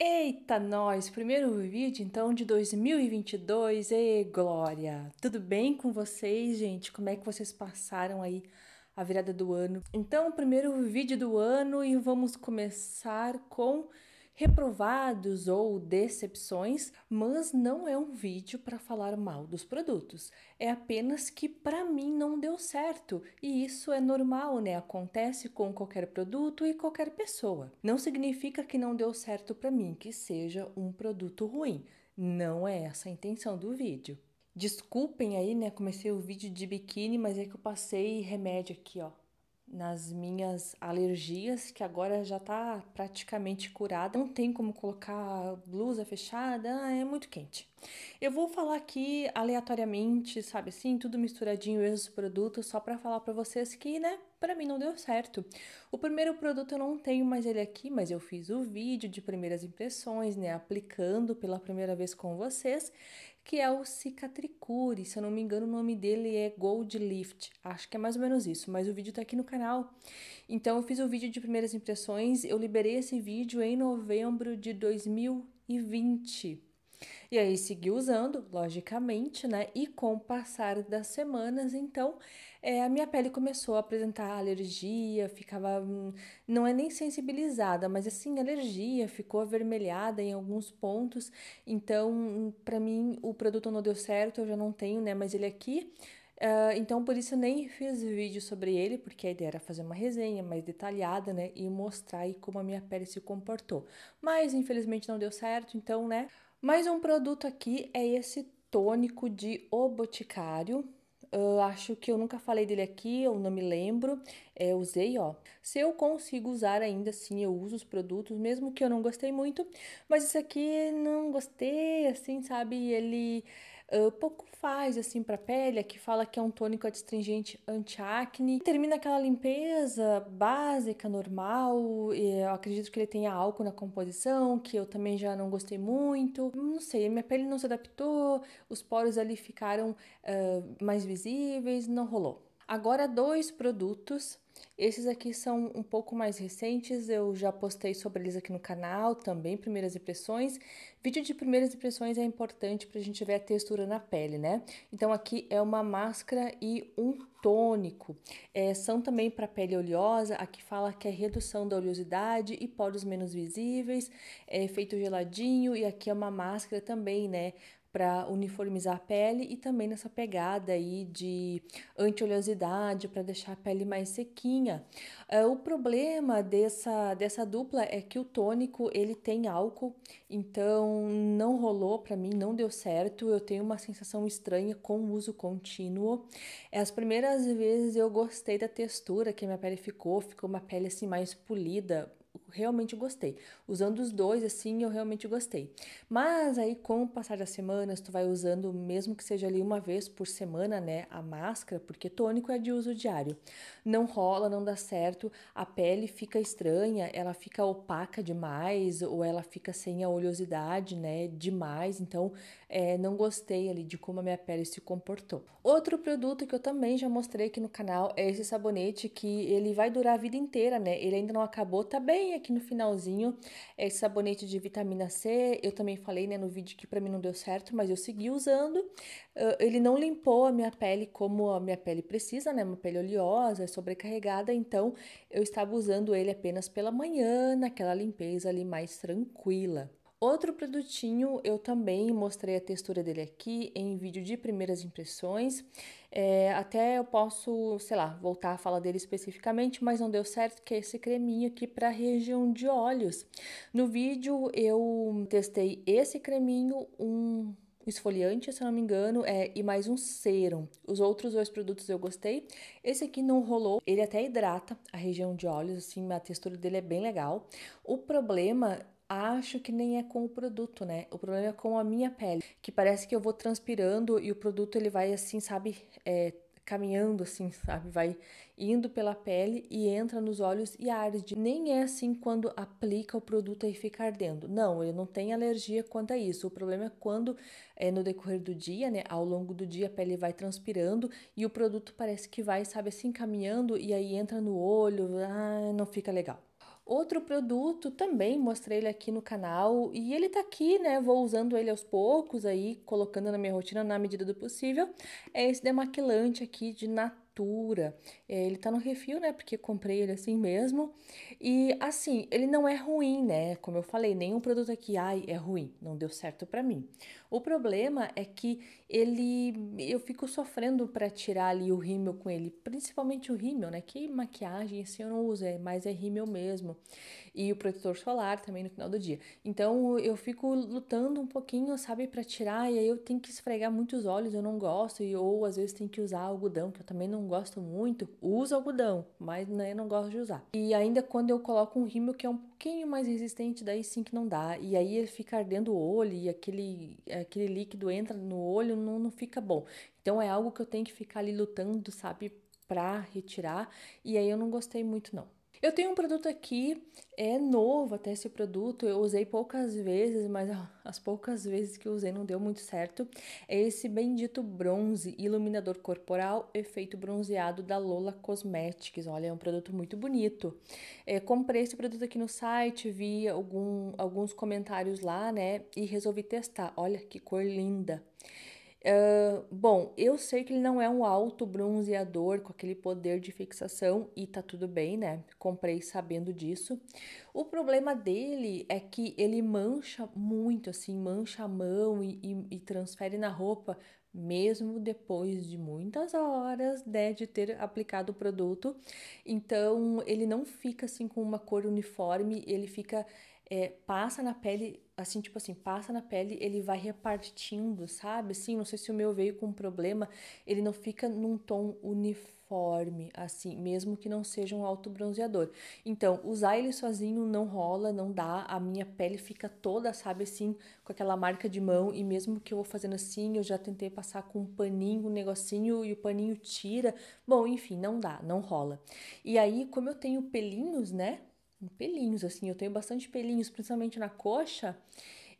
Eita, nós! Primeiro vídeo então de 2022, e glória! Tudo bem com vocês, gente? Como é que vocês passaram aí a virada do ano? Então, primeiro vídeo do ano e vamos começar com reprovados ou decepções, mas não é um vídeo para falar mal dos produtos. É apenas que para mim não deu certo e isso é normal, né? Acontece com qualquer produto e qualquer pessoa. Não significa que não deu certo para mim que seja um produto ruim. Não é essa a intenção do vídeo. Desculpem aí, né? Comecei o vídeo de biquíni, mas é que eu passei remédio aqui, ó nas minhas alergias, que agora já tá praticamente curada. Não tem como colocar blusa fechada, ah, é muito quente. Eu vou falar aqui aleatoriamente, sabe assim, tudo misturadinho esses produtos só para falar para vocês que, né, para mim não deu certo. O primeiro produto eu não tenho mais ele aqui, mas eu fiz o vídeo de primeiras impressões, né, aplicando pela primeira vez com vocês, que é o Cicatricure. Se eu não me engano, o nome dele é Gold Lift. Acho que é mais ou menos isso, mas o vídeo tá aqui no canal. Então eu fiz o vídeo de primeiras impressões, eu liberei esse vídeo em novembro de 2020. E aí segui usando, logicamente, né? E com o passar das semanas, então, é, a minha pele começou a apresentar alergia, ficava. Hum, não é nem sensibilizada, mas assim, alergia, ficou avermelhada em alguns pontos. Então, para mim, o produto não deu certo, eu já não tenho, né? Mas ele é aqui. Uh, então, por isso eu nem fiz vídeo sobre ele, porque a ideia era fazer uma resenha mais detalhada, né? E mostrar aí como a minha pele se comportou. Mas, infelizmente, não deu certo, então, né? Mais um produto aqui é esse tônico de O Boticário. Uh, acho que eu nunca falei dele aqui, eu não me lembro. É, usei, ó. Se eu consigo usar ainda assim, eu uso os produtos, mesmo que eu não gostei muito. Mas isso aqui não gostei, assim, sabe? Ele pouco faz assim para a pele, que fala que é um tônico adstringente anti-acne. Termina aquela limpeza básica, normal, eu acredito que ele tenha álcool na composição, que eu também já não gostei muito. Não sei, minha pele não se adaptou, os poros ali ficaram uh, mais visíveis, não rolou. Agora, dois produtos esses aqui são um pouco mais recentes, eu já postei sobre eles aqui no canal, também primeiras impressões. Vídeo de primeiras impressões é importante para a gente ver a textura na pele, né? Então aqui é uma máscara e um tônico. É, são também para pele oleosa, aqui fala que é redução da oleosidade e poros menos visíveis, é feito geladinho e aqui é uma máscara também, né? para uniformizar a pele e também nessa pegada aí de anti-oleosidade para deixar a pele mais sequinha. Eh, o problema dessa, dessa dupla é que o tônico ele tem álcool, então não rolou para mim, não deu certo. Eu tenho uma sensação estranha com o uso contínuo. Eh, as primeiras vezes eu gostei da textura que minha pele ficou, ficou uma pele assim mais polida, realmente gostei. Usando os dois, assim, eu realmente gostei. Mas aí, com o passar das semanas, tu vai usando, mesmo que seja ali uma vez por semana, né, a máscara, porque tônico é de uso diário. Não rola, não dá certo, a pele fica estranha, ela fica opaca demais, ou ela fica sem a oleosidade, né, demais. Então, é, não gostei ali de como a minha pele se comportou. Outro produto que eu também já mostrei aqui no canal é esse sabonete que ele vai durar a vida inteira, né, ele ainda não acabou, tá bem aqui no finalzinho, esse sabonete de vitamina C, eu também falei né, no vídeo que para mim não deu certo, mas eu segui usando. Ah, ele não limpou a minha pele como a minha pele precisa, né? Uma pele oleosa, é sobrecarregada, então eu estava usando ele apenas pela manhã, naquela limpeza ali mais tranquila. Outro produtinho, eu também mostrei a textura dele aqui em vídeo de primeiras impressões. É, até eu posso, sei lá, voltar a falar dele especificamente, mas não deu certo, que é esse creminho aqui para região de olhos. No vídeo eu testei esse creminho, um esfoliante, se não me engano, é, e mais um serum. Os outros dois produtos eu gostei. Esse aqui não rolou, ele até hidrata a região de olhos, assim, a textura dele é bem legal. O problema acho que nem é com o produto, né? O problema é com a minha pele, que parece que eu vou transpirando e o produto ele vai assim, sabe, é, caminhando assim, sabe, vai indo pela pele e entra nos olhos e arde. Nem é assim quando aplica o produto e fica ardendo. Não, ele não tem alergia quanto a isso. O problema é quando é, no decorrer do dia, né, ao longo do dia a pele vai transpirando e o produto parece que vai, sabe, assim caminhando e aí entra no olho, ah, não fica legal. Outro produto também mostrei ele aqui no canal e ele tá aqui, né? Vou usando ele aos poucos aí, colocando na minha rotina na medida do possível. É esse demaquilante aqui de Natal é, ele tá no refil, né? Porque comprei ele assim mesmo. E assim, ele não é ruim, né? Como eu falei, nenhum produto aqui, ai, é ruim, não deu certo para mim. O problema é que ele eu fico sofrendo para tirar ali o rímel com ele, principalmente o rímel, né? Que maquiagem assim eu não uso, é, mas é rímel mesmo e o protetor solar também no final do dia. Então eu fico lutando um pouquinho, sabe, para tirar, e aí eu tenho que esfregar muitos olhos, eu não gosto, e ou às vezes tem que usar algodão, que eu também não gosto muito. Uso algodão, mas né, não gosto de usar. E ainda quando eu coloco um rímel que é um pouquinho mais resistente, daí sim que não dá. E aí ele fica ardendo o olho e aquele, aquele líquido entra no olho, não, não fica bom. Então é algo que eu tenho que ficar ali lutando, sabe, para retirar. E aí eu não gostei muito não. Eu tenho um produto aqui, é novo até esse produto, eu usei poucas vezes, mas as poucas vezes que usei não deu muito certo. É esse bendito bronze iluminador corporal efeito bronzeado da Lola Cosmetics. Olha, é um produto muito bonito. É, comprei esse produto aqui no site, vi algum, alguns comentários lá, né, e resolvi testar. Olha que cor linda! bom, eu sei que ele não é um alto bronzeador com aquele poder de fixação e tá tudo bem, né? Comprei sabendo disso. O problema dele é que ele mancha muito, assim, mancha a mão e, e, e transfere na roupa, mesmo depois de muitas horas né, de ter aplicado o produto. Então, ele não fica assim com uma cor uniforme, ele fica. É, passa na pele assim, tipo assim, passa na pele, ele vai repartindo, sabe? Assim, não sei se o meu veio com um problema, ele não fica num tom uniforme, assim, mesmo que não seja um alto bronzeador. Então, usar ele sozinho não rola, não dá, a minha pele fica toda, sabe, assim, com aquela marca de mão, e mesmo que eu vou fazendo assim, eu já tentei passar com um paninho, um negocinho, e o paninho tira. Bom, enfim, não dá, não rola. E aí, como eu tenho pelinhos, né? pelinhos, assim. Eu tenho bastante pelinhos, principalmente na coxa.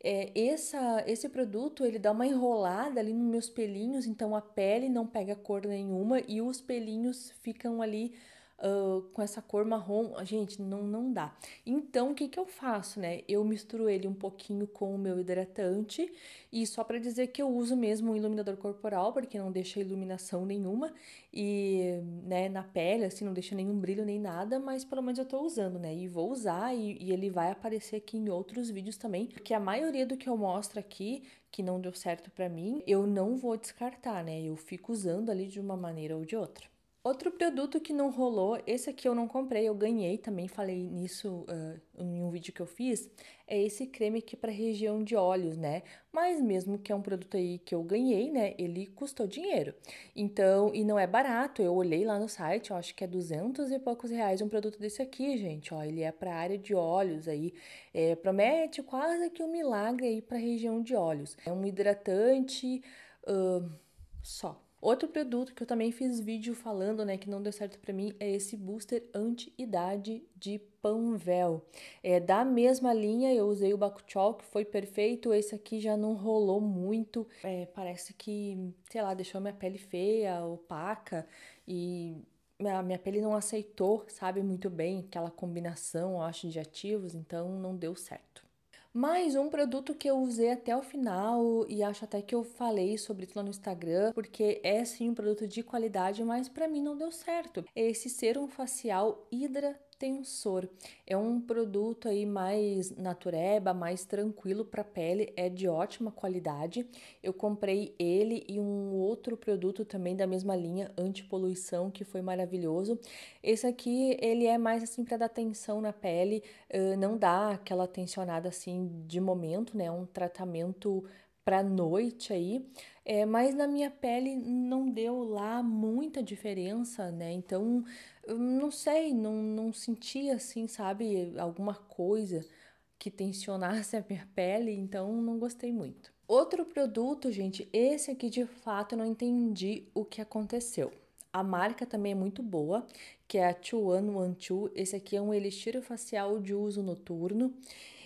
É, essa, esse produto ele dá uma enrolada ali nos meus pelinhos, então a pele não pega cor nenhuma e os pelinhos ficam ali uh, com essa cor marrom, gente, não, não dá. Então, o que, que eu faço, né? Eu misturo ele um pouquinho com o meu hidratante, e só para dizer que eu uso mesmo um iluminador corporal, porque não deixa iluminação nenhuma, e, né, na pele, assim, não deixa nenhum brilho nem nada, mas pelo menos eu tô usando, né? E vou usar, e, e ele vai aparecer aqui em outros vídeos também, porque a maioria do que eu mostro aqui, que não deu certo para mim, eu não vou descartar, né? Eu fico usando ali de uma maneira ou de outra. Outro produto que não rolou, esse aqui eu não comprei, eu ganhei também, falei nisso uh, em um vídeo que eu fiz, é esse creme aqui para região de olhos, né? Mas mesmo que é um produto aí que eu ganhei, né, ele custou dinheiro. Então, e não é barato, eu olhei lá no site, eu acho que é 200 e poucos reais um produto desse aqui, gente, ó, ele é para área de olhos aí, é, promete quase que um milagre aí para região de olhos. É um hidratante uh, só. Outro produto que eu também fiz vídeo falando, né, que não deu certo para mim, é esse booster anti-idade de Panvel. É da mesma linha, eu usei o Bakuchol, que foi perfeito, esse aqui já não rolou muito, é, parece que, sei lá, deixou minha pele feia, opaca, e a minha pele não aceitou, sabe, muito bem aquela combinação, eu acho, de ativos, então não deu certo mais um produto que eu usei até o final e acho até que eu falei sobre isso lá no Instagram, porque é sim um produto de qualidade, mas para mim não deu certo. É esse serum facial hidratante tensor. É um produto aí mais natureba, mais tranquilo para pele, é de ótima qualidade. Eu comprei ele e um outro produto também da mesma linha, antipoluição, que foi maravilhoso. Esse aqui, ele é mais assim para dar tensão na pele, não dá aquela tensionada assim de momento, né? É um tratamento para noite aí, é, mas na minha pele não deu lá muita diferença, né? Então, não sei, não, não senti assim, sabe, alguma coisa que tensionasse a minha pele, então não gostei muito. Outro produto, gente, esse aqui de fato eu não entendi o que aconteceu. A marca também é muito boa, que é a 2112. Esse aqui é um elixir facial de uso noturno.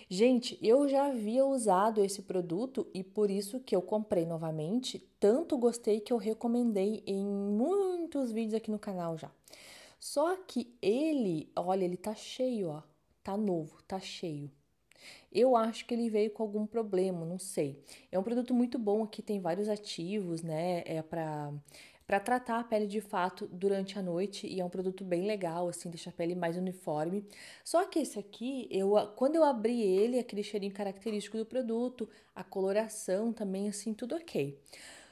Gente, eu já havia usado esse produto e por isso que eu comprei novamente. Tanto gostei que eu recomendei em muitos vídeos aqui no canal já. Só que ele, olha, ele tá cheio, ó. Tá novo, tá cheio. Eu acho que ele veio com algum problema, não sei. É um produto muito bom aqui, tem vários ativos, né? É para para tratar a pele de fato durante a noite e é um produto bem legal, assim, deixa a pele mais uniforme. Só que esse aqui, eu quando eu abri ele, aquele cheirinho característico do produto, a coloração também, assim, tudo ok.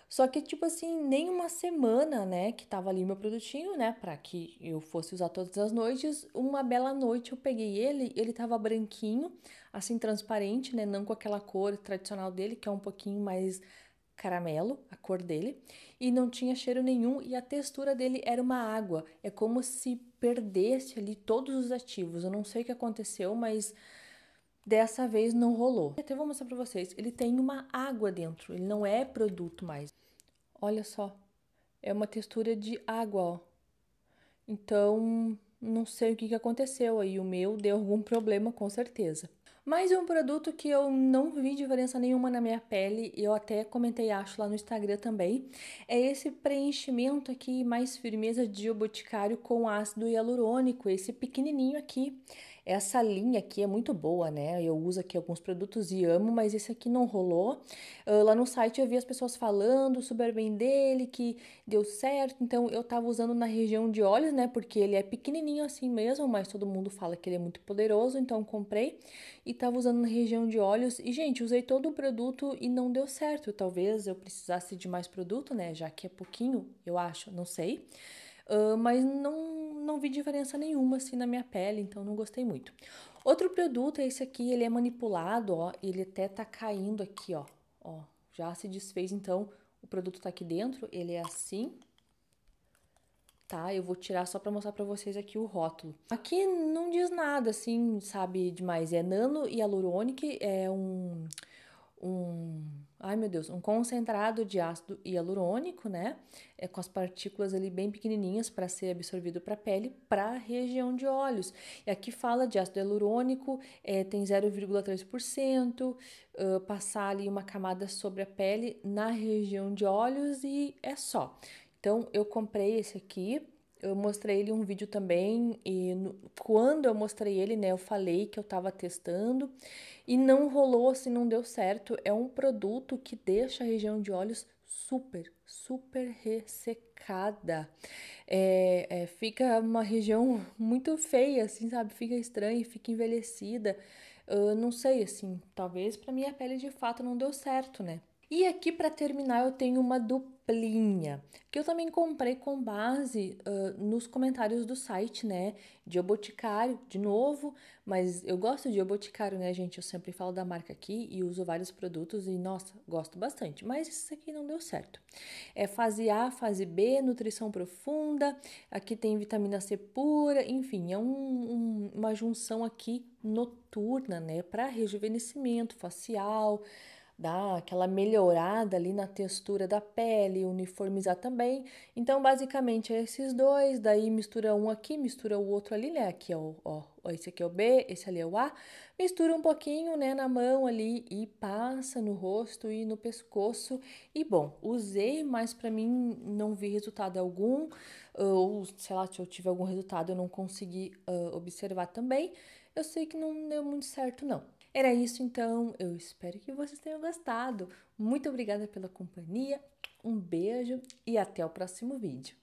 Só que, tipo assim, nem uma semana, né, que tava ali meu produtinho, né, para que eu fosse usar todas as noites, uma bela noite eu peguei ele, ele tava branquinho, assim, transparente, né, não com aquela cor tradicional dele, que é um pouquinho mais caramelo, a cor dele, e não tinha cheiro nenhum e a textura dele era uma água. É como se perdesse ali todos os ativos. Eu não sei o que aconteceu, mas dessa vez não rolou. Até vou mostrar para vocês. Ele tem uma água dentro, ele não é produto mais. Olha só. É uma textura de água, ó. Então, não sei o que aconteceu aí. O meu deu algum problema, com certeza. Mas é um produto que eu não vi diferença nenhuma na minha pele, e eu até comentei, acho, lá no Instagram também. É esse preenchimento aqui, mais firmeza de o boticário com ácido hialurônico, esse pequenininho aqui. Essa linha aqui é muito boa, né? Eu uso aqui alguns produtos e amo, mas esse aqui não rolou. Uh, lá no site eu vi as pessoas falando super bem dele, que deu certo. Então eu tava usando na região de olhos, né? Porque ele é pequenininho assim mesmo, mas todo mundo fala que ele é muito poderoso, então comprei e tava usando na região de olhos. E gente, usei todo o produto e não deu certo. Talvez eu precisasse de mais produto, né? Já que é pouquinho, eu acho, não sei mas não, não vi diferença nenhuma assim na minha pele, então não gostei muito. Outro produto é esse aqui, ele é manipulado, ó, ele até tá caindo aqui, ó, ó, já se desfez, então o produto tá aqui dentro, ele é assim, tá? Eu vou tirar só para mostrar para vocês aqui o rótulo. Aqui não diz nada, assim, sabe, demais, é nano hialurônico, é um um, ai meu Deus, um concentrado de ácido hialurônico, né? É com as partículas ali bem pequenininhas para ser absorvido para a pele, para a região de olhos. E aqui fala de ácido hialurônico, é, tem 0,3%, uh, passar ali uma camada sobre a pele na região de olhos e é só. Então eu comprei esse aqui eu mostrei ele um vídeo também e no, quando eu mostrei ele, né, eu falei que eu tava testando e não rolou assim, não deu certo. É um produto que deixa a região de olhos super, super ressecada. É, é, fica uma região muito feia, assim, sabe? Fica estranha, fica envelhecida. Eu não sei, assim, talvez para minha pele de fato não deu certo, né? E aqui para terminar eu tenho uma duplinha, que eu também comprei com base uh, nos comentários do site, né? De ioboticário de novo, mas eu gosto de ioboticário né, gente? Eu sempre falo da marca aqui e uso vários produtos e, nossa, gosto bastante. Mas isso aqui não deu certo. É fase A, fase B, nutrição profunda, aqui tem vitamina C pura, enfim, é um, um, uma junção aqui noturna, né? Para rejuvenescimento facial, dar aquela melhorada ali na textura da pele, uniformizar também. Então, basicamente, é esses dois, daí mistura um aqui, mistura o outro ali, né? Aqui é o, ó, esse aqui é o B, esse ali é o A. Mistura um pouquinho, né, na mão ali e passa no rosto e no pescoço. E bom, usei, mas para mim não vi resultado algum. Ah, ou, sei lá, se eu tive algum resultado, eu não consegui uh, observar também. Eu sei que não deu muito certo, não. Era isso então, eu espero que vocês tenham gostado. Muito obrigada pela companhia, um beijo e até o próximo vídeo.